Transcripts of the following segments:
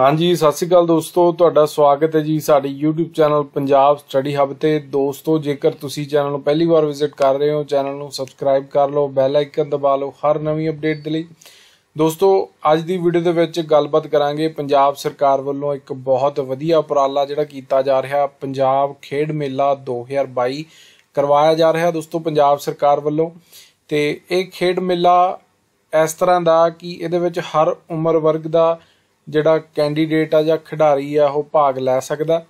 ਹਾਂਜੀ ਸਤਿ ਸ਼੍ਰੀ ਅਕਾਲ ਦੋਸਤੋ ਤੁਹਾਡਾ ਸਵਾਗਤ ਹੈ ਜੀ ਸਾਡੇ YouTube channel Punjab study hub ਤੇ ਦੋਸਤੋ ਜੇਕਰ ਤੁਸੀਂ ਚੈਨਲ ਨੂੰ ਪਹਿਲੀ ਵਾਰ ਵਿਜ਼ਿਟ ਕਰ ਰਹੇ ਹੋ ਚੈਨਲ ਨੂੰ ਸਬਸਕ੍ਰਾਈਬ ਕਰ ਲਓ ਬੈਲ ਆਈਕਨ ਦਬਾ ਲਓ ਹਰ ਨਵੀਂ ਅਪਡੇਟ ਦੇ ਲਈ ਦੋਸਤੋ ਅੱਜ ਦੀ ਵੀਡੀਓ ਦੇ ਵਿੱਚ ਗੱਲਬਾਤ ਕਰਾਂਗੇ ਪੰਜਾਬ ਸਰਕਾਰ ਵੱਲੋਂ ਇੱਕ ਬਹੁਤ ਵਧੀਆ ਉਪਰਾਲਾ ਜਿਹੜਾ ਕੀਤਾ ਜਾ ਰਿਹਾ ਪੰਜਾਬ ਖੇਡ ਮੇਲਾ 2022 ਕਰਵਾਇਆ ਜਾ ਰਿਹਾ ਦੋਸਤੋ ਪੰਜਾਬ ਸਰਕਾਰ ਵੱਲੋਂ ਤੇ ਇਹ ਖੇਡ ਮੇਲਾ ਇਸ ਤਰ੍ਹਾਂ ਦਾ ਕਿ ਇਹਦੇ ਵਿੱਚ ਹਰ ਉਮਰ ਵਰਗ ਦਾ ਜਿਹੜਾ ਕੈਂਡੀਡੇਟ ਆ ਜਾਂ ਖਿਡਾਰੀ ਆ ਉਹ ਭਾਗ ਲੈ ਸਕਦਾ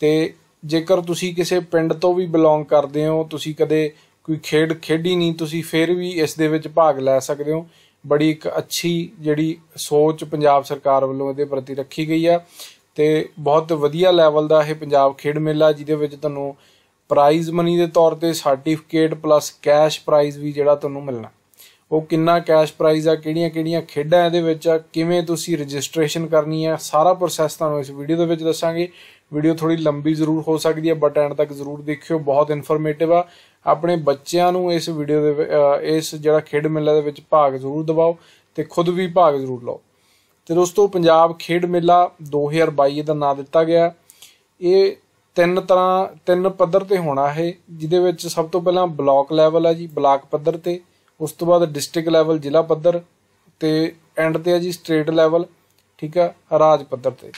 ਤੇ ਜੇਕਰ ਤੁਸੀਂ ਕਿਸੇ ਪਿੰਡ ਤੋਂ ਵੀ ਬਿਲੋਂਗ ਕਰਦੇ ਹੋ ਤੁਸੀਂ ਕਦੇ ਕੋਈ ਖੇਡ ਖੇਡੀ ਨਹੀਂ ਤੁਸੀਂ ਫਿਰ ਵੀ ਇਸ ਦੇ ਵਿੱਚ ਭਾਗ ਲੈ ਸਕਦੇ ਹੋ ਬੜੀ ਇੱਕ ਅੱਛੀ ਜਿਹੜੀ ਸੋਚ ਪੰਜਾਬ ਸਰਕਾਰ ਵੱਲੋਂ ਇਹਦੇ ਪ੍ਰਤੀ ਰੱਖੀ ਗਈ ਆ ਤੇ ਬਹੁਤ ਵਧੀਆ ਲੈਵਲ ਦਾ ਇਹ ਪੰਜਾਬ ਖੇਡ ਮੇਲਾ ਜਿਹਦੇ ਵਿੱਚ ਤੁਹਾਨੂੰ ਪ੍ਰਾਈਜ਼ ਮਨੀ ਦੇ ਤੌਰ ਤੇ ਸਰਟੀਫਿਕੇਟ ਪਲੱਸ ਕੈਸ਼ ਪ੍ਰਾਈਜ਼ ਵੀ ਜਿਹੜਾ ਤੁਹਾਨੂੰ ਮਿਲਣਾ ਉਹ ਕਿੰਨਾ ਕੈਸ਼ ਪ੍ਰਾਈਜ਼ ਆ ਕਿਹੜੀਆਂ ਕਿਹੜੀਆਂ ਖੇਡਾਂ ਇਹਦੇ ਵਿੱਚ ਆ ਕਿਵੇਂ ਤੁਸੀਂ ਰਜਿਸਟ੍ਰੇਸ਼ਨ ਕਰਨੀ ਆ ਸਾਰਾ ਪ੍ਰੋਸੈਸ ਤੁਹਾਨੂੰ ਇਸ ਵੀਡੀਓ ਦੇ ਵਿੱਚ ਦੱਸਾਂਗੇ ਵੀਡੀਓ ਥੋੜੀ ਲੰਬੀ ਜ਼ਰੂਰ ਹੋ ਸਕਦੀ ਹੈ ਬਟ ਐਂਡ ਤੱਕ ਜ਼ਰੂਰ ਦੇਖਿਓ ਬਹੁਤ ਇਨਫੋਰਮੇਟਿਵ ਆ ਆਪਣੇ ਬੱਚਿਆਂ ਨੂੰ ਇਸ ਵੀਡੀਓ ਦੇ ਇਸ ਜਿਹੜਾ ਖੇਡ ਮੇਲਾ ਦੇ ਵਿੱਚ ਭਾਗ ਜ਼ਰੂਰ ਦਿਵਾਓ ਤੇ ਖੁਦ ਵੀ ਭਾਗ ਜ਼ਰੂਰ ਲਓ ਤੇ ਦੋਸਤੋ ਪੰਜਾਬ ਖੇਡ ਮੇਲਾ 2022 ਦਾ ਨਾਮ ਦਿੱਤਾ ਗਿਆ ਇਹ ਤਿੰਨ ਤਰ੍ਹਾਂ ਤਿੰਨ ਪੱਧਰ ਤੇ ਹੋਣਾ ਹੈ ਜਿਹਦੇ ਵਿੱਚ ਸਭ ਤੋਂ ਪਹਿਲਾਂ ਬਲਾਕ ਲੈਵਲ ਆ ਜੀ ਬਲਾਕ ਪੱਧਰ ਤੇ ਉਸ ਤੋਂ ਬਾਅਦ ਡਿਸਟ੍ਰਿਕਟ ਲੈਵਲ ਜ਼ਿਲ੍ਹਾ ਪੱਧਰ ਤੇ ਐਂਡ ਤੇ ਹੈ ਜੀ ਸਟੇਟ ਲੈਵਲ ਠੀਕ ਆ ਰਾਜ ਪੱਧਰ ਤੇ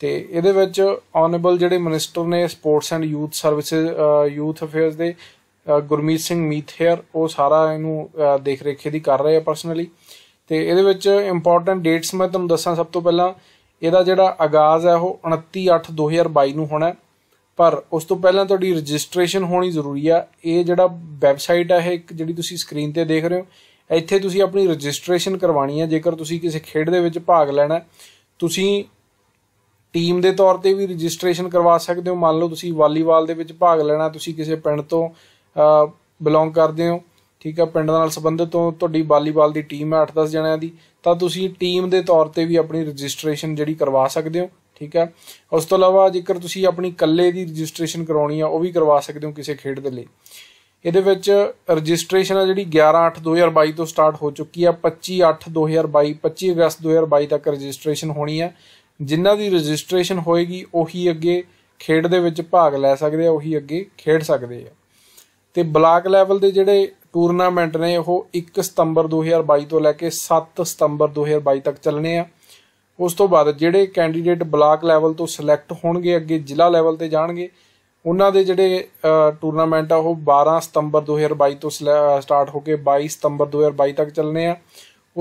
ਤੇ ਇਹਦੇ ਵਿੱਚ ਆਨਰੇਬਲ ਜਿਹੜੇ ਮਿਨਿਸਟਰ ਨੇ sports and youth services youth affairs ਦੇ ਗੁਰਮੀਤ ਸਿੰਘ ਮੀਥੇਅਰ ਉਹ ਸਾਰਾ ਇਹਨੂੰ ਦੇਖ ਰੇਖੇ ਦੀ ਕਰ ਰਹੇ ਆ ਪਰਸਨਲੀ ਤੇ ਇਹਦੇ ਵਿੱਚ ਇੰਪੋਰਟੈਂਟ ਡੇਟਸ ਮੈਂ ਤੁਹਾਨੂੰ ਦੱਸਾਂ ਸਭ ਤੋਂ ਪਹਿਲਾਂ ਇਹਦਾ ਜਿਹੜਾ ਆਗਾਜ਼ ਹੈ ਉਹ 29/8/2022 ਨੂੰ ਹੋਣਾ ਪਰ ਉਸ ਤੋਂ ਪਹਿਲਾਂ ਤੁਹਾਡੀ ਰਜਿਸਟ੍ਰੇਸ਼ਨ ਹੋਣੀ ਜ਼ਰੂਰੀ ਆ ਇਹ ਜਿਹੜਾ ਵੈਬਸਾਈਟ ਆ ਇਹ ਇੱਕ ਜਿਹੜੀ ਤੁਸੀਂ ਸਕਰੀਨ ਤੇ ਦੇਖ ਰਹੇ ਹੋ ਇੱਥੇ ਤੁਸੀਂ ਆਪਣੀ ਰਜਿਸਟ੍ਰੇਸ਼ਨ ਕਰਵਾਣੀ ਹੈ ਜੇਕਰ ਤੁਸੀਂ ਕਿਸੇ ਖੇਡ ਦੇ ਵਿੱਚ ਭਾਗ ਲੈਣਾ ਤੁਸੀਂ ਟੀਮ ਦੇ ਤੌਰ ਤੇ ਵੀ ਰਜਿਸਟ੍ਰੇਸ਼ਨ ਕਰਵਾ ਸਕਦੇ ਹੋ ਮੰਨ ਲਓ ਤੁਸੀਂ ਵਾਲੀਬਾਲ ਦੇ ਵਿੱਚ ਭਾਗ ਲੈਣਾ ਤੁਸੀਂ ਕਿਸੇ ਪਿੰਡ ਤੋਂ ਬਿਲੋਂਗ ਕਰਦੇ ਹੋ ਠੀਕ ਆ ਪਿੰਡ ਨਾਲ ਸੰਬੰਧਿਤ ਤੋਂ ਤੁਹਾਡੀ ਵਾਲੀਬਾਲ ਦੀ ਟੀਮ ਹੈ 8-10 ਜਣਿਆਂ ਦੀ ਤਾਂ ਤੁਸੀਂ ਟੀਮ ਦੇ ਤੌਰ ਤੇ ਵੀ ਆਪਣੀ ਰਜਿਸਟ੍ਰੇਸ਼ਨ ਜਿਹੜੀ ਕਰਵਾ ਸਕਦੇ ਹੋ ਠੀਕ ਹੈ ਉਸ ਤੋਂ ਇਲਾਵਾ ਜੇਕਰ ਤੁਸੀਂ ਆਪਣੀ ਕੱਲੇ ਦੀ ਰਜਿਸਟ੍ਰੇਸ਼ਨ ਕਰਾਉਣੀ ਆ ਉਹ ਵੀ ਕਰਵਾ ਸਕਦੇ ਹੋ ਕਿਸੇ ਖੇਡ ਦੇ ਲਈ ਇਹਦੇ ਵਿੱਚ ਰਜਿਸਟ੍ਰੇਸ਼ਨ ਆ ਜਿਹੜੀ 11/8/2022 ਤੋਂ ਸਟਾਰਟ ਹੋ ਚੁੱਕੀ ਆ 25/8/2022 25 ਅਗਸਤ 2022 ਤੱਕ ਰਜਿਸਟ੍ਰੇਸ਼ਨ ਹੋਣੀ ਆ ਜਿਨ੍ਹਾਂ ਦੀ ਰਜਿਸਟ੍ਰੇਸ਼ਨ ਹੋਏਗੀ ਉਹੀ ਅੱਗੇ ਖੇਡ ਦੇ ਵਿੱਚ ਭਾਗ ਲੈ ਸਕਦੇ ਆ ਉਹੀ ਅੱਗੇ ਖੇਡ ਸਕਦੇ ਆ ਤੇ ਬਲਾਕ ਲੈਵਲ ਦੇ ਜਿਹੜੇ ਟੂਰਨਾਮੈਂਟ ਨੇ ਉਹ 1 ਸਤੰਬਰ 2022 ਤੋਂ ਲੈ ਕੇ 7 ਸਤੰਬਰ 2022 ਤੱਕ ਚੱਲਣੇ ਆ ਉਸ ਤੋਂ ਬਾਅਦ ਜਿਹੜੇ ਕੈਂਡੀਡੇਟ ਬਲਾਕ ਲੈਵਲ ਤੋਂ ਸਿਲੈਕਟ ਹੋਣਗੇ ਅੱਗੇ ਜ਼ਿਲ੍ਹਾ ਲੈਵਲ ਤੇ ਜਾਣਗੇ ਉਹਨਾਂ ਦੇ ਜਿਹੜੇ ਟੂਰਨਾਮੈਂਟ ਆ ਉਹ 12 ਸਤੰਬਰ 2022 ਤੋਂ ਸਟਾਰਟ ਹੋ ਕੇ 22 ਸਤੰਬਰ 2022 ਤੱਕ ਚੱਲਨੇ ਆ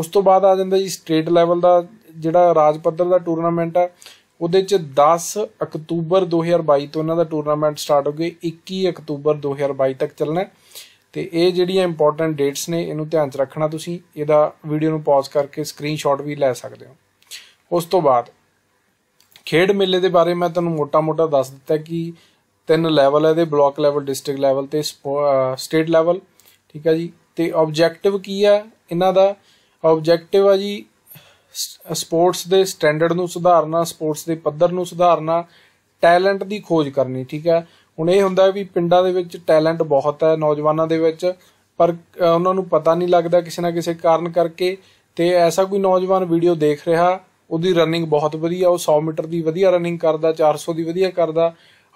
ਉਸ ਤੋਂ ਬਾਅਦ ਆ ਜਾਂਦਾ ਜੀ ਸਟੇਟ ਲੈਵਲ ਦਾ ਜਿਹੜਾ ਰਾਜ ਪੱਧਰ ਦਾ ਟੂਰਨਾਮੈਂਟ ਆ ਉਹਦੇ ਚ 10 ਅਕਤੂਬਰ 2022 ਤੋਂ ਇਹਨਾਂ ਦਾ ਟੂਰਨਾਮੈਂਟ ਸਟਾਰਟ ਹੋ ਗਿਆ 21 ਅਕਤੂਬਰ 2022 ਤੱਕ ਚੱਲਣਾ ਤੇ ਇਹ ਜਿਹੜੀਆਂ ਇੰਪੋਰਟੈਂਟ ਡੇਟਸ ਨੇ ਇਹਨੂੰ ਧਿਆਨ ਚ ਰੱਖਣਾ ਤੁਸੀਂ ਇਹਦਾ ਵੀਡੀਓ ਨੂੰ ਪਾਜ਼ ਕਰਕੇ ਸਕਰੀਨਸ਼ਾਟ ਵੀ ਲੈ ਸਕਦੇ ਹੋ ਉਸ ਤੋਂ ਬਾਅਦ ਖੇਡ ਮੇਲੇ ਦੇ ਬਾਰੇ ਮੈਂ ਤੁਹਾਨੂੰ ਮੋਟਾ-ਮੋਟਾ ਦੱਸ ਦਿੱਤਾ ਕਿ ਤਿੰਨ ਲੈਵਲ ਹੈ ਦੇ ਬਲਾਕ ਲੈਵਲ ਡਿਸਟ੍ਰਿਕਟ ਲੈਵਲ ਤੇ ਸਟੇਟ ਲੈਵਲ ਠੀਕ ਹੈ ਜੀ ਤੇ ਆਬਜੈਕਟਿਵ ਕੀ ਹੈ ਇਹਨਾਂ ਦਾ ਆਬਜੈਕਟਿਵ ਹੈ ਜੀ ਸਪੋਰਟਸ ਦੇ ਸਟੈਂਡਰਡ ਨੂੰ ਸੁਧਾਰਨਾ ਸਪੋਰਟਸ ਦੇ ਪੱਧਰ ਨੂੰ ਸੁਧਾਰਨਾ ਟੈਲੈਂਟ ਦੀ ਖੋਜ ਕਰਨੀ ਠੀਕ ਹੈ ਹੁਣ ਇਹ ਹੁੰਦਾ ਵੀ ਪਿੰਡਾਂ ਦੇ ਵਿੱਚ ਟੈਲੈਂਟ ਬਹੁਤ ਹੈ ਨੌਜਵਾਨਾਂ ਦੇ ਵਿੱਚ ਪਰ ਉਹਨਾਂ ਨੂੰ ਪਤਾ ਨਹੀਂ ਲੱਗਦਾ ਕਿਸੇ ਨਾ ਕਿਸੇ ਕਾਰਨ ਕਰਕੇ ਤੇ ਐਸਾ ਕੋਈ ਨੌਜਵਾਨ ਵੀਡੀਓ ਦੇਖ ਰਿਹਾ ਉਹਦੀ ਰਨਿੰਗ ਬਹੁਤ ਵਧੀਆ ਉਹ 100 ਮੀਟਰ ਦੀ ਵਧੀਆ ਰਨਿੰਗ ਕਰਦਾ 400 ਦੀ ਵਧੀਆ ਕਰਦਾ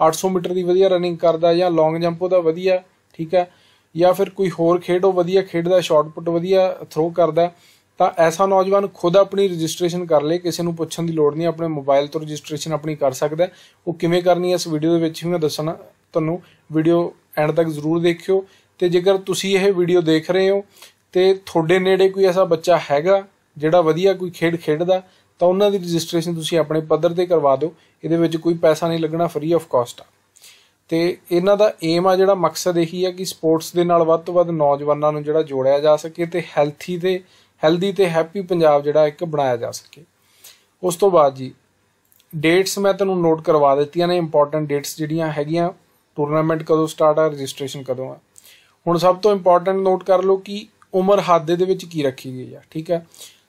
800 ਮੀਟਰ ਦੀ ਵਧੀਆ ਰਨਿੰਗ ਕਰਦਾ ਜਾਂ ਲੌਂਗ ਜੰਪ ਉਹਦਾ ਵਧੀਆ ਠੀਕ ਹੈ ਜਾਂ ਫਿਰ ਕੋਈ ਹੋਰ ਖੇਡ ਉਹ ਵਧੀਆ ਖੇਡਦਾ ਸ਼ਾਟ ਪੁੱਟ ਵਧੀਆ ਥਰੋ ਕਰਦਾ ਤਾਂ ਐਸਾ ਨੌਜਵਾਨ ਖੁਦ ਆਪਣੀ ਰਜਿਸਟ੍ਰੇਸ਼ਨ ਕਰ ਲੇ ਕਿਸੇ ਨੂੰ ਪੁੱਛਣ ਦੀ ਲੋੜ ਨਹੀਂ ਆਪਣੇ ਮੋਬਾਈਲ ਤੋਂ ਰਜਿਸਟ੍ਰੇਸ਼ਨ ਆਪਣੀ ਕਰ ਸਕਦਾ ਉਹ ਕਿਵੇਂ ਕਰਨੀ ਹੈ ਇਸ ਵੀਡੀਓ ਦੇ ਵਿੱਚ ਹੀ ਮੈਂ ਦੱਸਣਾ ਤੁਹਾਨੂੰ ਵੀਡੀਓ ਐਂਡ ਤੱਕ ਜ਼ਰੂਰ ਦੇਖਿਓ ਤੇ ਜੇਕਰ ਤੁਸੀਂ ਇਹ ਵੀਡੀਓ ਦੇਖ ਰਹੇ ਹੋ ਤੇ ਤੁਹਾਡੇ ਨੇੜੇ ਕੋਈ ਐਸਾ ਬੱਚਾ ਹੈਗਾ ਜਿਹੜਾ ਵਧੀਆ ਕੋਈ ਖੇਡ ਖੇਡਦਾ ਤਾਂ ਉਹਨਾਂ ਦੀ ਰਜਿਸਟ੍ਰੇਸ਼ਨ ਤੁਸੀਂ ਆਪਣੇ ਪੱਧਰ ਤੇ ਕਰਵਾ ਦਿਓ ਇਹਦੇ ਵਿੱਚ ਕੋਈ ਪੈਸਾ ਨਹੀਂ ਲੱਗਣਾ ਫ੍ਰੀ ਆਫ ਕਾਸਟ ਆ ਤੇ ਇਹਨਾਂ ਦਾ ਏਮ ਆ ਜਿਹੜਾ ਮਕਸਦ ਇਹੀ ਆ ਕਿ ਸਪੋਰਟਸ ਦੇ ਨਾਲ ਵੱਧ ਤੋਂ ਵੱਧ ਨੌਜਵਾਨਾਂ ਨੂੰ ਜਿਹੜਾ ਜੋੜਿਆ ਜਾ ਸਕੇ ਤੇ ਹੈਲਥੀ ਤੇ ਹੈਲਦੀ ਤੇ ਹੈਪੀ ਪੰਜਾਬ ਜਿਹੜਾ ਇੱਕ ਬਣਾਇਆ ਜਾ ਸਕੇ ਉਸ ਤੋਂ ਬਾਅਦ ਜੀ ਡੇਟਸ ਮੈਂ ਤੁਹਾਨੂੰ ਨੋਟ ਕਰਵਾ ਦਿੱਤੀਆਂ ਨੇ ਇੰਪੋਰਟੈਂਟ ਡੇਟਸ ਜਿਹੜੀਆਂ ਹੈਗੀਆਂ ਟੂਰਨਾਮੈਂਟ ਕਦੋਂ ਸਟਾਰਟ ਆ ਰਜਿਸਟ੍ਰੇਸ਼ਨ ਕਦੋਂ ਆ ਹੁਣ ਸਭ ਤੋਂ ਇੰਪੋਰਟੈਂਟ ਨੋਟ ਕਰ ਲਓ ਕਿ ਉਮਰ ਹੱਦ ਦੇ ਵਿੱਚ ਕੀ ਰੱਖੀ ਗਈ ਆ ਠੀਕ ਹੈ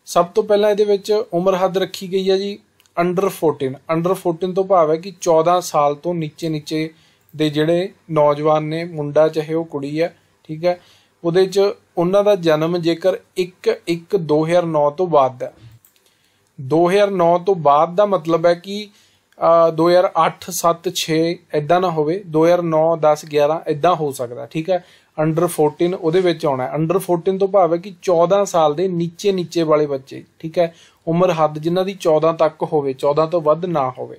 ਸਭ ਤੋਂ ਪਹਿਲਾਂ ਇਹਦੇ ਵਿੱਚ ਉਮਰ ਹੱਦ ਰੱਖੀ ਗਈ ਹੈ ਜੀ ਅੰਡਰ 14 ਅੰਡਰ 14 ਤੋਂ ਭਾਵ ਹੈ ਕਿ 14 ਸਾਲ ਤੋਂ ਨੀਚੇ ਨੀਚੇ ਦੇ ਜਿਹੜੇ ਨੌਜਵਾਨ ਨੇ ਮੁੰਡਾ ਚਾਹੇ ਉਹ ਕੁੜੀ ਹੈ ਠੀਕ ਹੈ ਉਹਦੇ 'ਚ ਉਹਨਾਂ ਦਾ ਜਨਮ ਜੇਕਰ 1 1 2009 ਤੋਂ ਬਾਅਦ ਦਾ 2009 ਤੋਂ ਬਾਅਦ ਦਾ ਮਤਲਬ ਹੈ ਕਿ 2008 7 6 ਇਦਾਂ ਨਾ ਹੋਵੇ 2009 10 11 ਇਦਾਂ ਹੋ ਸਕਦਾ ਠੀਕ ਹੈ ਅੰਡਰ 14 ਉਹਦੇ ਵਿੱਚ ਆਉਣਾ ਹੈ ਅੰਡਰ 14 ਤੋਂ ਭਾਵ ਹੈ ਕਿ 14 ਸਾਲ ਦੇ ਨੀਚੇ ਨੀਚੇ ਵਾਲੇ ਬੱਚੇ ਠੀਕ ਹੈ ਉਮਰ ਹੱਦ ਜਿਨ੍ਹਾਂ ਦੀ 14 ਤੱਕ ਹੋਵੇ 14 ਤੋਂ ਵੱਧ ਨਾ ਹੋਵੇ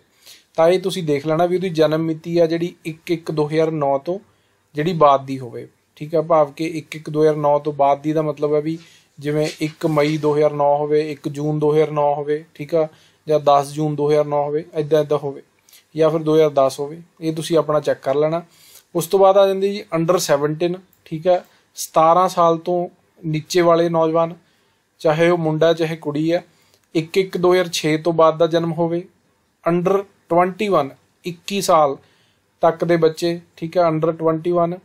ਤਾਂ ਇਹ ਤੁਸੀਂ ਦੇਖ ਲੈਣਾ ਵੀ ਉਹਦੀ ਜਨਮ ਮਿਤੀ ਆ ਜਿਹੜੀ 1 1 2009 ਤੋਂ ਜਿਹੜੀ ਬਾਅਦ ਦੀ ਹੋਵੇ ਠੀਕ ਹੈ ਭਾਵ ਕਿ 1 1 2009 ਤੋਂ ਬਾਅਦ ਦੀ ਦਾ ਮਤਲਬ ਹੈ ਵੀ ਜਿਵੇਂ 1 ਮਈ 2009 ਹੋਵੇ 1 ਜੂਨ 2009 ਹੋਵੇ ਠੀਕ ਆ ਜਾਂ 10 ਜੂਨ 2009 ਹੋਵੇ ਐਦਾਂ ਐਦਾਂ ਹੋਵੇ ਜਾਂ ਫਿਰ 2010 ਹੋਵੇ ਇਹ ਤੁਸੀਂ ਆਪਣਾ ਚੈੱਕ ਕਰ ਲੈਣਾ ਉਸ ਤੋਂ ਬਾਅਦ ਆ ਜਾਂਦੇ ਜੀ ਅੰਡਰ 17 ਠੀਕ ਹੈ 17 ਸਾਲ ਤੋਂ ਨੀਚੇ ਵਾਲੇ ਨੌਜਵਾਨ ਚਾਹੇ ਉਹ ਮੁੰਡਾ ਚਾਹੇ ਕੁੜੀ ਹੈ 1 1 2006 ਤੋਂ ਬਾਅਦ ਦਾ ਜਨਮ ਹੋਵੇ ਅੰਡਰ 21 21 ਸਾਲ ਤੱਕ ਦੇ ਬੱਚੇ ਠੀਕ ਹੈ ਅੰਡਰ 21 1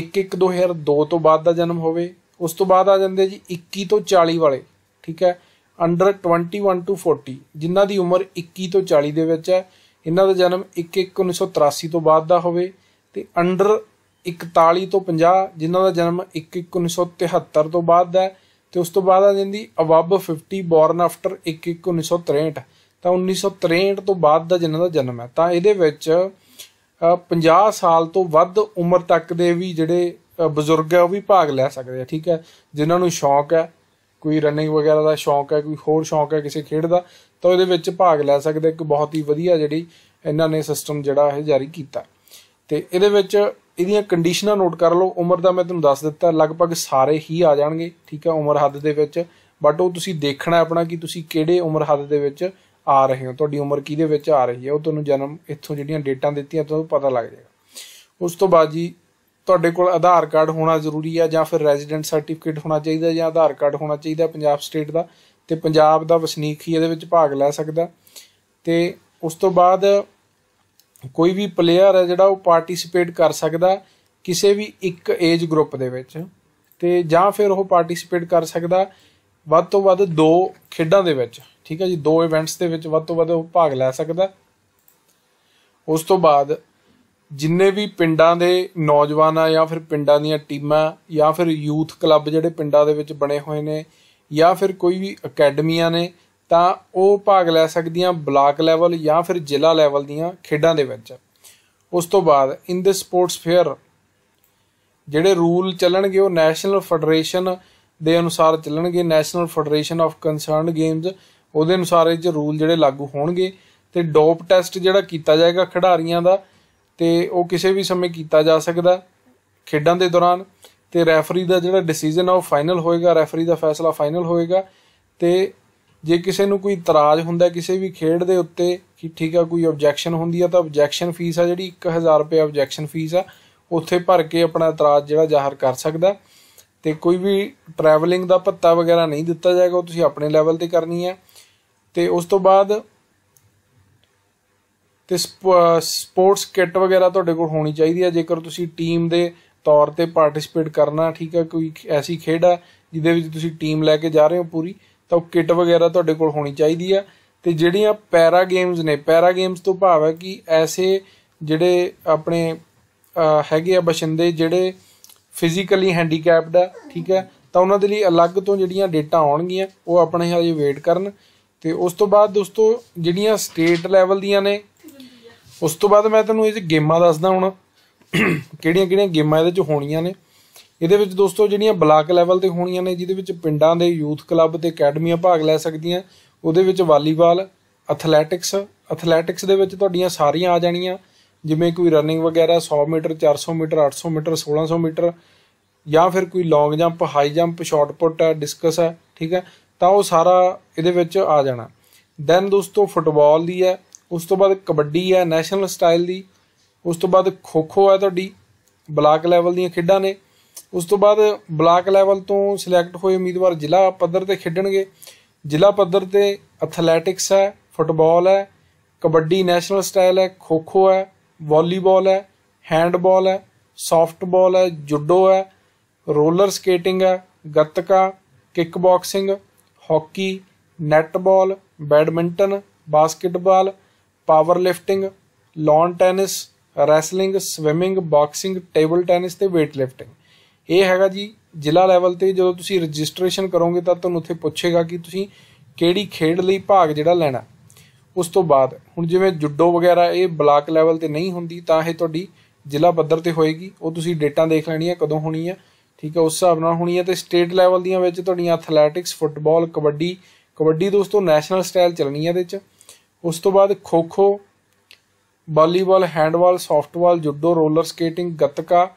1 2002 ਤੋਂ ਬਾਅਦ ਦਾ ਜਨਮ ਹੋਵੇ ਉਸ ਤੋਂ ਬਾਅਦ ਆ ਜਾਂਦੇ ਜੀ 21 ਤੋਂ 40 ਵਾਲੇ ਠੀਕ ਹੈ ਅੰਡਰ 21 ਟੂ 40 ਜਿਨ੍ਹਾਂ ਦੀ ਉਮਰ 21 ਤੋਂ 40 ਦੇ ਵਿੱਚ ਹੈ ਇਹਨਾਂ ਦਾ ਜਨਮ 1 1 1983 ਤੋਂ ਬਾਅਦ ਦਾ ਹੋਵੇ ਤੇ ਅੰਡਰ 41 ਤੋਂ 50 ਜਿਨ੍ਹਾਂ ਦਾ ਜਨਮ 1 1973 ਤੋਂ ਬਾਅਦ ਦਾ ਤੇ ਉਸ ਤੋਂ ਬਾਅਦ ਆ ਜਾਂਦੀ ਅਬਵ 50 ਬੌਰਨ ਆਫਟਰ 1 1963 ਤਾਂ 1963 ਤੋਂ ਬਾਅਦ ਦਾ ਜਿਨ੍ਹਾਂ ਦਾ ਜਨਮ ਹੈ ਤਾਂ ਇਹਦੇ ਵਿੱਚ 50 ਸਾਲ ਤੋਂ ਵੱਧ ਉਮਰ ਤੱਕ ਦੇ ਵੀ ਜਿਹੜੇ ਬਜ਼ੁਰਗ ਹੈ ਉਹ ਵੀ ਭਾਗ ਲੈ ਸਕਦੇ ਆ ਠੀਕ ਹੈ ਜਿਨ੍ਹਾਂ ਨੂੰ ਸ਼ੌਂਕ ਹੈ ਕੋਈ ਰਨਿੰਗ ਵਗੈਰਾ ਦਾ ਸ਼ੌਂਕ ਹੈ ਕੋਈ ਹੋਰ ਸ਼ੌਂਕ ਹੈ ਕਿਸੇ ਖੇਡ ਦਾ ਤਾਂ ਉਹਦੇ ਵਿੱਚ ਭਾਗ ਲੈ ਸਕਦੇ ਇੱਕ ਬਹੁਤ ਹੀ ਵਧੀਆ ਜਿਹੜੀ ਇਹਨਾਂ ਨੇ ਸਿਸਟਮ ਜਿਹੜਾ ਇਹ ਜਾਰੀ ਕੀਤਾ ਤੇ ਇਹਦੇ ਵਿੱਚ ਇਹਦੀਆਂ ਕੰਡੀਸ਼ਨਾਂ ਨੋਟ ਕਰ ਲਓ ਉਮਰ ਦਾ ਮੈਂ ਤੁਹਾਨੂੰ ਦੱਸ ਦਿੱਤਾ ਲਗਭਗ ਸਾਰੇ ਹੀ ਆ ਜਾਣਗੇ ਠੀਕ ਹੈ ਉਮਰ ਹੱਦ ਦੇ ਵਿੱਚ ਬਟ ਉਹ ਤੁਸੀਂ ਦੇਖਣਾ ਆਪਣਾ ਕਿ ਤੁਸੀਂ ਕਿਹੜੇ ਉਮਰ ਹੱਦ ਦੇ ਵਿੱਚ ਆ ਰਹੇ ਹੋ ਤੁਹਾਡੀ ਉਮਰ ਕਿਹਦੇ ਵਿੱਚ ਆ ਰਹੀ ਹੈ ਉਹ ਤੁਹਾਨੂੰ ਜਨਮ ਇੱਥੋਂ ਜਿਹੜੀਆਂ ਡੇਟਾਂ ਦਿੱਤੀਆਂ ਤੁਹਾਨੂੰ ਪਤਾ ਲੱਗ ਜਾਏਗਾ ਉਸ ਤੋਂ ਬਾਅਦ ਜੀ ਤੁਹਾਡੇ ਕੋਲ ਆਧਾਰ ਕਾਰਡ ਹੋਣਾ ਜ਼ਰੂਰੀ ਹੈ ਜਾਂ ਫਿਰ ਰੈਜ਼ੀਡੈਂਟ ਸਰਟੀਫਿਕੇਟ ਹੋਣਾ ਚਾਹੀਦਾ ਜਾਂ ਆਧਾਰ ਕਾਰਡ ਹੋਣਾ ਚਾਹੀਦਾ ਪੰਜਾਬ ਸਟੇਟ ਦਾ ਤੇ ਪੰਜਾਬ ਦਾ ਵਸਨੀਕ ਹੀ ਇਹਦੇ ਵਿੱਚ ਭਾਗ ਲੈ ਸਕਦਾ ਤੇ ਉਸ ਤੋਂ ਬਾਅਦ ਕੋਈ ਵੀ ਪਲੇਅਰ ਹੈ ਜਿਹੜਾ ਉਹ ਪਾਰਟਿਸਿਪੇਟ ਕਰ ਸਕਦਾ ਕਿਸੇ ਵੀ ਇੱਕ ਏਜ ਗਰੁੱਪ ਦੇ ਵਿੱਚ ਤੇ ਜਾਂ ਫਿਰ ਉਹ ਪਾਰਟਿਸਿਪੇਟ ਕਰ ਸਕਦਾ ਵੱਧ ਤੋਂ ਵੱਧ ਦੋ ਖੇਡਾਂ ਦੇ ਵਿੱਚ ਠੀਕ ਹੈ ਜੀ ਦੋ ਇਵੈਂਟਸ ਦੇ ਵਿੱਚ ਵੱਧ ਤੋਂ ਵੱਧ ਉਹ ਭਾਗ ਲੈ ਸਕਦਾ ਉਸ ਤੋਂ ਬਾਅਦ ਜਿੰਨੇ ਵੀ ਪਿੰਡਾਂ ਦੇ ਨੌਜਵਾਨ ਆ ਜਾਂ ਫਿਰ ਪਿੰਡਾਂ ਦੀਆਂ ਟੀਮਾਂ ਜਾਂ ਫਿਰ ਯੂਥ ਕਲੱਬ ਜਿਹੜੇ ਪਿੰਡਾਂ ਦੇ ਵਿੱਚ ਬਣੇ ਹੋਏ ਨੇ ਜਾਂ ਫਿਰ ਕੋਈ ਵੀ ਅਕੈਡਮੀਆਂ ਨੇ ਤਾਂ ਉਹ ਭਾਗ ਲੈ ਸਕਦੀਆਂ ਬਲਾਕ ਲੈਵਲ ਜਾਂ ਫਿਰ ਜ਼ਿਲ੍ਹਾ ਲੈਵਲ ਦੀਆਂ ਖੇਡਾਂ ਦੇ ਵਿੱਚ ਉਸ ਤੋਂ ਬਾਅਦ ਇਨ ਦ ਸਪੋਰਟਸ ਫੇਅਰ ਜਿਹੜੇ ਰੂਲ ਚੱਲਣਗੇ ਉਹ ਨੈਸ਼ਨਲ ਫੈਡਰੇਸ਼ਨ ਦੇ ਅਨੁਸਾਰ ਚੱਲਣਗੇ national federation of concerned games ਉਹਦੇ ਅਨੁਸਾਰ ਇਹ ਰੂਲ ਜਿਹੜੇ ਲਾਗੂ ਹੋਣਗੇ ਤੇ ਡੋਪ ਟੈਸਟ ਜਿਹੜਾ ਕੀਤਾ ਜਾਏਗਾ ਖਿਡਾਰੀਆਂ ਦਾ ਤੇ ਉਹ ਕਿਸੇ ਵੀ ਸਮੇਂ ਕੀਤਾ ਜਾ ਸਕਦਾ ਖੇਡਾਂ ਦੇ ਦੌਰਾਨ ਤੇ ਰੈਫਰੀ ਦਾ ਜਿਹੜਾ ਡਿਸੀਜਨ ਆ ਉਹ ਫਾਈਨਲ ਹੋਏਗਾ ਰੈਫਰੀ ਦਾ ਫੈਸਲਾ ਫਾਈਨਲ ਹੋਏਗਾ ਤੇ ਜੇ ਕਿਸੇ ਨੂੰ ਕੋਈ ਇਤਰਾਜ਼ ਹੁੰਦਾ ਕਿਸੇ ਵੀ ਖੇਡ ਦੇ ਉੱਤੇ ਕਿ ਠੀਕ ਆ ਕੋਈ ਆਬਜੈਕਸ਼ਨ ਹੁੰਦੀ ਆ ਤਾਂ ਆਬਜੈਕਸ਼ਨ ਫੀਸ ਆ ਜਿਹੜੀ 1000 ਰੁਪਏ ਆਬਜੈਕਸ਼ਨ ਫੀਸ ਆ ਉੱਥੇ ਭਰ ਕੇ ਆਪਣਾ ਇਤਰਾਜ਼ ਜਿਹੜਾ ਜ਼ਾਹਰ ਕਰ ਸਕਦਾ ਤੇ ਕੋਈ ਵੀ ਟਰੈਵਲਿੰਗ ਦਾ ਭੱਤਾ ਵਗੈਰਾ ਨਹੀਂ ਦਿੱਤਾ ਜਾਏਗਾ ਉਹ ਤੁਸੀਂ ਆਪਣੇ ਲੈਵਲ ਤੇ ਕਰਨੀ ਆ ਤੇ ਉਸ ਤੋਂ ਬਾਅਦ ਤੇ ਸਪੋਰਟਸ ਕਿੱਟ ਵਗੈਰਾ ਤੁਹਾਡੇ ਕੋਲ ਹੋਣੀ ਚਾਹੀਦੀ ਆ ਜੇਕਰ ਤੁਸੀਂ ਟੀਮ ਦੇ ਤੌਰ ਤੇ ਪਾਰਟਿਸਿਪੇਟ ਕਰਨਾ ਠੀਕ ਆ ਕੋਈ ਐਸੀ ਖੇਡ ਆ ਜਿਹਦੇ ਵਿੱਚ ਤੁਸੀਂ ਟੀਮ ਲੈ ਕੇ ਜਾ ਰਹੇ ਹੋ ਪੂਰੀ ਤਾਂ ਕਿਟ ਵਗੈਰਾ ਤੁਹਾਡੇ ਕੋਲ ਹੋਣੀ ਚਾਹੀਦੀ ਆ ਤੇ ਜਿਹੜੀਆਂ ਪੈਰਾ ਗੇਮਸ ਨੇ ਪੈਰਾ ਗੇਮਸ ਤੋਂ ਭਾਵ ਹੈ ਕਿ ਐਸੇ ਜਿਹੜੇ ਆਪਣੇ ਹੈਗੇ ਆ ਬਸ਼ਿੰਦੇ ਜਿਹੜੇ ਫਿਜ਼ੀਕਲੀ ਹੈਂਡੀਕੈਪਡ ਆ ਠੀਕ ਹੈ ਤਾਂ ਉਹਨਾਂ ਦੇ ਲਈ ਅਲੱਗ ਤੋਂ ਜਿਹੜੀਆਂ ਡੇਟਾ ਆਉਣਗੀਆਂ ਉਹ ਆਪਣੇ ਹਜੇ ਵੇਟ ਕਰਨ ਤੇ ਉਸ ਤੋਂ ਬਾਅਦ ਦੋਸਤੋ ਜਿਹੜੀਆਂ ਸਟੇਟ ਲੈਵਲ ਦੀਆਂ ਨੇ ਉਸ ਤੋਂ ਬਾਅਦ ਮੈਂ ਤੁਹਾਨੂੰ ਇਹ ਗੇਮਾਂ ਦੱਸਦਾ ਹੁਣ ਕਿਹੜੀਆਂ ਕਿਹੜੀਆਂ ਗੇਮਾਂ ਇਹਦੇ ਚ ਹੋਣੀਆਂ ਨੇ ਇਹਦੇ ਵਿੱਚ ਦੋਸਤੋ ਜਿਹੜੀਆਂ ਬਲਾਕ ਲੈਵਲ ਤੇ ਹੋਣੀਆਂ ਨੇ ਜਿਹਦੇ ਵਿੱਚ ਪਿੰਡਾਂ ਦੇ ਯੂਥ ਕਲੱਬ ਤੇ ਅਕੈਡਮੀਆਂ ਭਾਗ ਲੈ ਸਕਦੀਆਂ ਉਹਦੇ ਵਿੱਚ ਵਾਲੀਬਾਲ ਐਥਲੈਟਿਕਸ ਐਥਲੈਟਿਕਸ ਦੇ ਵਿੱਚ ਤੁਹਾਡੀਆਂ ਸਾਰੀਆਂ ਆ ਜਾਣੀਆਂ ਜਿਵੇਂ ਕੋਈ ਰਨਿੰਗ ਵਗੈਰਾ 100 ਮੀਟਰ 400 ਮੀਟਰ 800 ਮੀਟਰ 1600 ਮੀਟਰ ਜਾਂ ਫਿਰ ਕੋਈ long jump high jump shot put ਹੈ ਡਿਸਕਸ ਹੈ ਠੀਕ ਹੈ ਤਾਂ ਉਹ ਸਾਰਾ ਇਹਦੇ ਵਿੱਚ ਆ ਜਾਣਾ ਦੈਨ ਦੋਸਤੋ ਫੁੱਟਬਾਲ ਦੀ ਹੈ ਉਸ ਤੋਂ ਬਾਅਦ ਕਬੱਡੀ ਹੈ ਨੈਸ਼ਨਲ ਸਟਾਈਲ ਦੀ ਉਸ ਤੋਂ ਬਾਅਦ ਖੋ ਖੋ ਹੈ ਤੁਹਾਡੀ ਬਲਾਕ ਲੈਵਲ ਦੀਆਂ ਖੇਡਾਂ ਨੇ ਉਸ ਤੋਂ ਬਾਅਦ ਬਲਾਕ ਲੈਵਲ ਤੋਂ ਸਿਲੈਕਟ ਹੋਏ ਉਮੀਦਵਾਰ ਜ਼ਿਲ੍ਹਾ ਪੱਧਰ ਤੇ ਖੇਡਣਗੇ ਜ਼ਿਲ੍ਹਾ ਪੱਧਰ ਤੇ ਐਥਲੈਟਿਕਸ ਹੈ ਫੁੱਟਬਾਲ ਹੈ ਕਬੱਡੀ ਨੈਸ਼ਨਲ ਸਟਾਈਲ ਹੈ ਖੋ ਖੋ ਹੈ ਵਾਲੀਬਾਲ ਹੈ ਹੈਂਡਬਾਲ ਹੈ ਸੌਫਟਬਾਲ ਹੈ ਜੁੱਡੋ ਹੈ ਰੋਲਰ ਸਕੇਟਿੰਗ ਹੈ gatka boxing hockey netball badminton basketball power lifting lawn tennis wrestling swimming boxing table tennis ਤੇ weight lifting ਇਹ ਹੈਗਾ ਜੀ ਜ਼ਿਲ੍ਹਾ ਲੈਵਲ ਤੇ ਜਦੋਂ ਤੁਸੀਂ ਰਜਿਸਟ੍ਰੇਸ਼ਨ ਕਰੋਗੇ ਤਾਂ ਤੁਹਾਨੂੰ ਉੱਥੇ ਪੁੱਛੇਗਾ ਕਿ ਤੁਸੀਂ ਕਿਹੜੀ ਖੇਡ ਲਈ ਭਾਗ ਜਿਹੜਾ ਲੈਣਾ ਉਸ ਤੋਂ ਬਾਅਦ ਹੁਣ ਜਿਵੇਂ ਜੁੱਡੋ ਵਗੈਰਾ ਇਹ ਬਲਾਕ ਲੈਵਲ ਤੇ ਨਹੀਂ ਹੁੰਦੀ ਤਾਂ ਇਹ ਤੁਹਾਡੀ ਜ਼ਿਲ੍ਹਾ ਪੱਧਰ ਤੇ ਹੋਏਗੀ ਉਹ ਤੁਸੀਂ ਡੇਟਾਂ ਦੇਖ ਲੈਣੀ ਹੈ ਕਦੋਂ ਹੋਣੀ ਹੈ ਠੀਕ ਹੈ ਉਸ ਹਿਸਾਬ ਨਾਲ ਹੋਣੀ ਹੈ ਤੇ ਸਟੇਟ ਲੈਵਲ ਦੀਆਂ ਵਿੱਚ ਤੁਹਾਡੀਆਂ ਐਥਲੈਟਿਕਸ ਫੁੱਟਬਾਲ ਕਬੱਡੀ ਕਬੱਡੀ ਦੋਸਤੋ ਨੈਸ਼ਨਲ ਸਟਾਈਲ ਚੱਲਣੀ ਹੈ ਇਹਦੇ ਵਿੱਚ ਉਸ ਤੋਂ ਬਾਅਦ kho kho volleyball handball softball judo roller skating gatka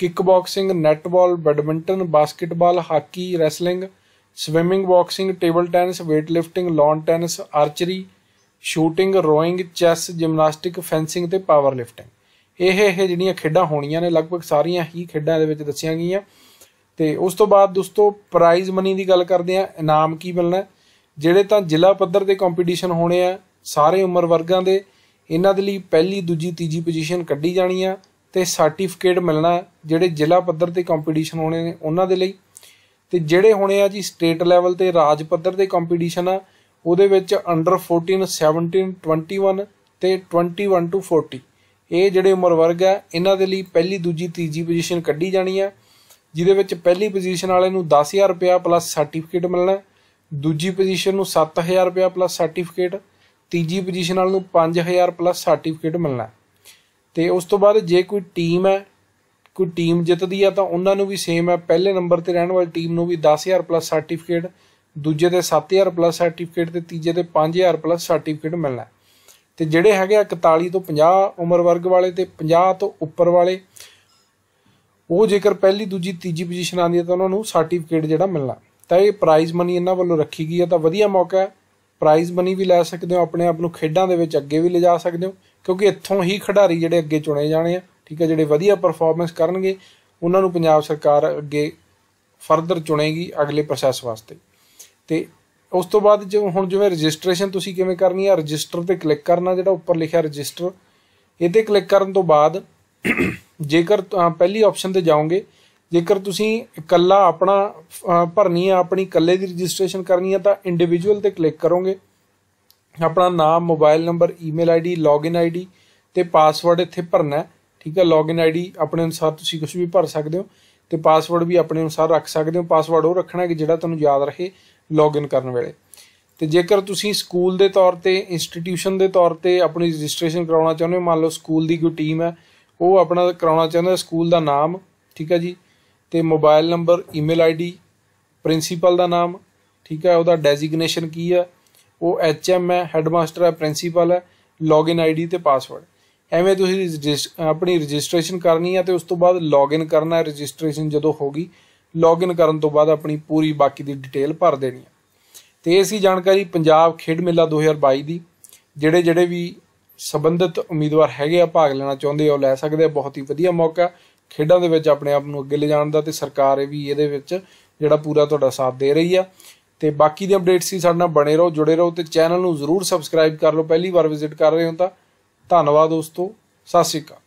kick boxing netball badminton basketball hockey wrestling swimming boxing table tennis weight lifting lawn tennis archery shooting rowing chess gymnastic fencing ਤੇ power lifting ਇਹ ਇਹ ਜਿਹੜੀਆਂ ਖੇਡਾਂ ਹੋਣੀਆਂ ਨੇ ਲਗਭਗ ਸਾਰੀਆਂ ਹੀ ਖੇਡਾਂ ਦੇ ਵਿੱਚ ਦੱਸੀਆਂ ਗਈਆਂ ਤੇ ਉਸ ਤੋਂ ਬਾਅਦ ਦੋਸਤੋ ਪ੍ਰਾਈਜ਼ ਮਨੀ ਦੀ ਗੱਲ ਕਰਦੇ ਆ ਇਨਾਮ ਕੀ ਮਿਲਣਾ ਜਿਹੜੇ ਤਾਂ ਜ਼ਿਲ੍ਹਾ ਪੱਧਰ ਦੇ ਕੰਪੀਟੀਸ਼ਨ ਹੋਣੇ ਆ ਸਾਰੇ ਉਮਰ ਵਰਗਾਂ ਦੇ ਇਹਨਾਂ ਦੇ ਲਈ ਪਹਿਲੀ ਦੂਜੀ ਤੀਜੀ ਪੋਜੀਸ਼ਨ ਕੱਢੀ ਜਾਣੀ ਆ ਤੇ ਸਰਟੀਫਿਕੇਟ ਮਿਲਣਾ ਜਿਹੜੇ ਜ਼ਿਲ੍ਹਾ ਪੱਧਰ ਤੇ ਕੰਪੀਟੀਸ਼ਨ ਹੋਣੇ ਨੇ ਉਹਨਾਂ ਦੇ ਲਈ ਤੇ ਜਿਹੜੇ ਹੋਣੇ ਆ ਜੀ ਸਟੇਟ ਲੈਵਲ ਤੇ ਰਾਜ ਪੱਧਰ ਤੇ ਕੰਪੀਟੀਸ਼ਨ ਆ ਉਹਦੇ ਵਿੱਚ ਅੰਡਰ 14 17 21 ਤੇ 21 ਟੂ 40 ਇਹ ਜਿਹੜੇ ਉਮਰ ਵਰਗ ਆ ਇਹਨਾਂ ਦੇ ਲਈ ਪਹਿਲੀ ਦੂਜੀ ਤੀਜੀ ਪੋਜੀਸ਼ਨ ਕੱਢੀ ਜਾਣੀ ਆ ਜਿਹਦੇ ਵਿੱਚ ਪਹਿਲੀ ਪੋਜੀਸ਼ਨ ਵਾਲੇ ਨੂੰ 10000 ਰੁਪਿਆ ਪਲੱਸ ਸਰਟੀਫਿਕੇਟ ਮਿਲਣਾ ਦੂਜੀ ਪੋਜੀਸ਼ਨ ਨੂੰ 7000 ਰੁਪਿਆ ਪਲੱਸ ਸਰਟੀਫਿਕੇਟ ਤੀਜੀ ਪੋਜੀਸ਼ਨ ਵਾਲੇ ਨੂੰ 5000 ਪਲੱਸ ਸਰਟੀਫਿਕੇਟ ਮਿਲਣਾ ਤੇ ਉਸ ਤੋਂ ਬਾਅਦ ਜੇ ਕੋਈ ਟੀਮ ਹੈ ਕੋਈ ਟੀਮ ਜਿੱਤਦੀ ਆ ਤਾਂ ਉਹਨਾਂ ਨੂੰ ਵੀ ਸੇਮ ਹੈ ਪਹਿਲੇ ਨੰਬਰ ਤੇ ਰਹਿਣ ਵਾਲੀ ਟੀਮ ਨੂੰ ਵੀ 10000 ਪਲੱਸ ਸਰਟੀਫਿਕੇਟ ਦੂਜੇ ਤੇ 7000 ਪਲੱਸ ਸਰਟੀਫਿਕੇਟ ਤੇ ਤੀਜੇ ਤੇ 5000 ਪਲੱਸ ਸਰਟੀਫਿਕੇਟ ਮਿਲਣਾ ਤੇ ਜਿਹੜੇ ਹੈਗੇ 41 ਤੋਂ 50 ਉਮਰ ਵਰਗ ਵਾਲੇ ਤੇ 50 ਤੋਂ ਉੱਪਰ ਵਾਲੇ ਉਹ ਜੇਕਰ ਪਹਿਲੀ ਦੂਜੀ ਤੀਜੀ ਪੋਜੀਸ਼ਨ ਆਉਂਦੀ ਹੈ ਤਾਂ ਉਹਨਾਂ ਨੂੰ ਸਰਟੀਫਿਕੇਟ ਜਿਹੜਾ ਮਿਲਣਾ ਤਾਂ ਇਹ ਪ੍ਰਾਈਜ਼ ਮਨੀ ਇਹਨਾਂ ਵੱਲੋਂ ਰੱਖੀ ਗਈ ਹੈ ਤਾਂ ਵਧੀਆ ਮੌਕਾ ਹੈ ਪ੍ਰਾਈਜ਼ ਮਨੀ ਵੀ ਲੈ ਸਕਦੇ ਹੋ ਆਪਣੇ ਆਪ ਨੂੰ ਖੇਡਾਂ ਦੇ ਵਿੱਚ ਅੱਗੇ ਵੀ ਲਿਜਾ ਸਕਦੇ ਹੋ ਕਿਉਂਕਿ ਇੱਥੋਂ ਹੀ ਖਿਡਾਰੀ ਜਿਹੜੇ ਅੱਗੇ ਚੁਣੇ ਜਾਣੇ ਆ ਠੀਕ ਹੈ ਜਿਹੜੇ ਵਧੀਆ ਪਰਫਾਰਮੈਂਸ ਕਰਨਗੇ ਉਹਨਾਂ ਨੂੰ ਪੰਜਾਬ ਸਰਕਾਰ ਅੱਗੇ ਫਰਦਰ ਚੁਣੇਗੀ ਅਗਲੇ ਪ੍ਰੋਸੈਸ ਵਾਸਤੇ ਤੇ ਉਸ ਤੋਂ ਬਾਅਦ ਜਿਵੇਂ ਹੁਣ ਜਿਵੇਂ ਰਜਿਸਟ੍ਰੇਸ਼ਨ ਤੁਸੀਂ ਕਿਵੇਂ ਕਰਨੀ ਆ ਰਜਿਸਟਰ ਤੇ ਕਲਿੱਕ ਕਰਨਾ ਜਿਹੜਾ ਉੱਪਰ ਲਿਖਿਆ ਰਜਿਸਟਰ ਇਹਦੇ ਕਲਿੱਕ ਕਰਨ ਤੋਂ ਬਾਅਦ ਜੇਕਰ ਪਹਿਲੀ ਆਪਸ਼ਨ ਤੇ ਜਾਓਗੇ ਜੇਕਰ ਤੁਸੀਂ ਇਕੱਲਾ ਆਪਣਾ ਭਰਨੀ ਆ ਆਪਣੀ ਇਕੱਲੇ ਦੀ ਰਜਿਸਟ੍ਰੇਸ਼ਨ ਕਰਨੀ ਆ ਤਾਂ ਇੰਡੀਵਿਜੂਅਲ ਤੇ ਕਲਿੱਕ ਕਰੋਗੇ ਆਪਣਾ ਨਾਮ mobile number email ID login ID ਤੇ ਪਾਸਵਰਡ ਇੱਥੇ ਭਰਨਾ ਹੈ ਠੀਕ ਹੈ ਲੌਗਇਨ ਆਈਡੀ ਆਪਣੇ ਅਨੁਸਾਰ ਤੁਸੀਂ ਕੁਝ ਵੀ ਭਰ ਸਕਦੇ ਹੋ ਤੇ ਪਾਸਵਰਡ ਵੀ ਆਪਣੇ ਅਨੁਸਾਰ ਰੱਖ ਸਕਦੇ ਹੋ ਪਾਸਵਰਡ ਉਹ ਰੱਖਣਾ ਕਿ ਜਿਹੜਾ ਤੁਹਾਨੂੰ ਯਾਦ ਰਹੇ ਲੌਗਇਨ ਕਰਨ ਵੇਲੇ ਤੇ ਜੇਕਰ ਤੁਸੀਂ ਸਕੂਲ ਦੇ ਤੌਰ ਤੇ ਇੰਸਟੀਟਿਊਸ਼ਨ ਦੇ ਤੌਰ ਤੇ ਆਪਣੀ ਰਜਿਸਟ੍ਰੇਸ਼ਨ ਕਰਾਉਣਾ ਚਾਹੁੰਦੇ ਹੋ ਮੰਨ ਲਓ ਸਕੂਲ ਦੀ ਕੋਈ ਟੀਮ ਹੈ ਉਹ ਆਪਣਾ ਕਰਾਉਣਾ ਚਾਹੁੰਦਾ ਸਕੂਲ ਦਾ ਨਾਮ ਠੀਕ ਹੈ ਜੀ ਤੇ mobile number email ID principal ਦਾ ਨਾਮ ਠੀਕ ਹੈ ਉਹਦਾ ਡੈਜ਼ਿਗਨੇਸ਼ਨ ਕੀ ਹੈ ਉਹ ਐਚਐਮ ਹੈ ਹੈਡਮਾਸਟਰ ਹੈ ਪ੍ਰਿੰਸੀਪਲ ਹੈ ਲੌਗਇਨ ਆਈਡੀ ਤੇ ਪਾਸਵਰਡ ਐਵੇਂ ਤੁਸੀਂ ਆਪਣੀ ਰਜਿਸਟ੍ਰੇਸ਼ਨ ਕਰਨੀ ਹੈ ਤੇ ਉਸ ਤੋਂ ਬਾਅਦ ਲੌਗਇਨ ਕਰਨਾ ਹੈ ਰਜਿਸਟ੍ਰੇਸ਼ਨ ਜਦੋਂ ਹੋਗੀ ਲੌਗਇਨ ਕਰਨ ਤੋਂ ਬਾਅਦ ਆਪਣੀ ਪੂਰੀ ਬਾਕੀ ਦੀ ਡਿਟੇਲ ਭਰ ਦੇਣੀ ਹੈ ਤੇ ਇਹ ਸੀ ਜਾਣਕਾਰੀ ਪੰਜਾਬ ਖੇਡ ਮੇਲਾ 2022 ਦੀ ਜਿਹੜੇ ਜਿਹੜੇ ਵੀ ਸਬੰਧਤ ਉਮੀਦਵਾਰ ਹੈਗੇ ਆ ਭਾਗ ਲੈਣਾ ਚਾਹੁੰਦੇ ਹੋ ਲੈ ਸਕਦੇ ਆ ਬਹੁਤ ਹੀ ਵਧੀਆ ਮੌਕਾ ਖੇਡਾਂ ਦੇ ਵਿੱਚ ਆਪਣੇ ਆਪ ਨੂੰ ਅੱਗੇ ਲਿਜਾਣ ਦਾ ਤੇ ਸਰਕਾਰ ਇਹ ਵੀ ਇਹਦੇ ਵਿੱਚ ਜਿਹੜਾ ਪੂਰਾ ਤੁਹਾਡਾ ਸਾਥ ਦੇ ਰਹੀ ਆ ਤੇ ਬਾਕੀ ਦੀ ਅਪਡੇਟਸ ਵੀ ਸਾਡੇ ਨਾਲ ਬਣੇ ਰਹੋ ਜੁੜੇ ਰਹੋ ਤੇ ਚੈਨਲ ਨੂੰ ਜ਼ਰੂਰ ਸਬਸਕ੍ਰਾਈਬ ਕਰ ਲਓ ਪਹਿਲੀ ਵਾਰ ਵਿਜ਼ਿਟ ਕਰ ਰਹੇ ਹੋ ਤਾਂ ਧੰਨਵਾਦ ਦੋਸਤੋ ਸਤਿ ਸ਼੍ਰੀ ਅਕਾਲ